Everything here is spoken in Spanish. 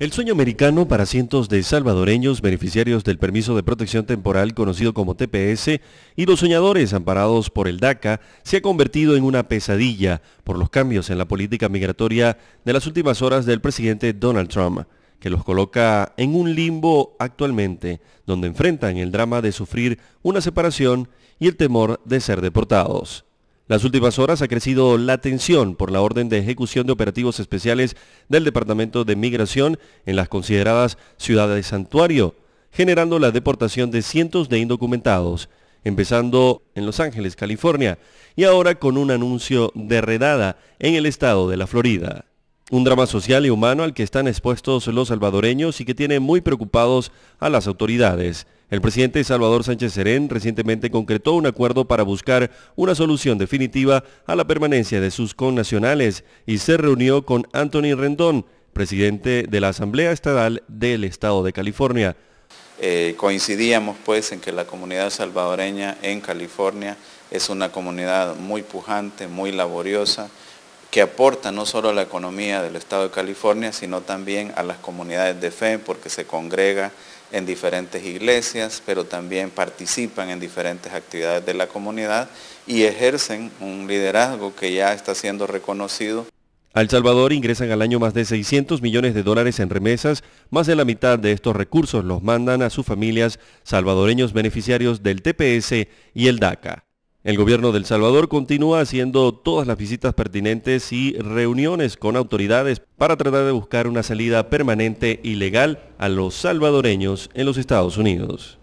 El sueño americano para cientos de salvadoreños beneficiarios del permiso de protección temporal conocido como TPS y los soñadores amparados por el DACA se ha convertido en una pesadilla por los cambios en la política migratoria de las últimas horas del presidente Donald Trump, que los coloca en un limbo actualmente, donde enfrentan el drama de sufrir una separación y el temor de ser deportados. Las últimas horas ha crecido la tensión por la orden de ejecución de operativos especiales del Departamento de Migración en las consideradas ciudades santuario, generando la deportación de cientos de indocumentados, empezando en Los Ángeles, California, y ahora con un anuncio de redada en el estado de la Florida. Un drama social y humano al que están expuestos los salvadoreños y que tiene muy preocupados a las autoridades. El presidente Salvador Sánchez Serén recientemente concretó un acuerdo para buscar una solución definitiva a la permanencia de sus connacionales y se reunió con Anthony Rendón, presidente de la Asamblea Estatal del Estado de California. Eh, coincidíamos pues en que la comunidad salvadoreña en California es una comunidad muy pujante, muy laboriosa, que aporta no solo a la economía del Estado de California, sino también a las comunidades de fe, porque se congrega en diferentes iglesias, pero también participan en diferentes actividades de la comunidad y ejercen un liderazgo que ya está siendo reconocido. Al Salvador ingresan al año más de 600 millones de dólares en remesas, más de la mitad de estos recursos los mandan a sus familias salvadoreños beneficiarios del TPS y el DACA. El gobierno del Salvador continúa haciendo todas las visitas pertinentes y reuniones con autoridades para tratar de buscar una salida permanente y legal a los salvadoreños en los Estados Unidos.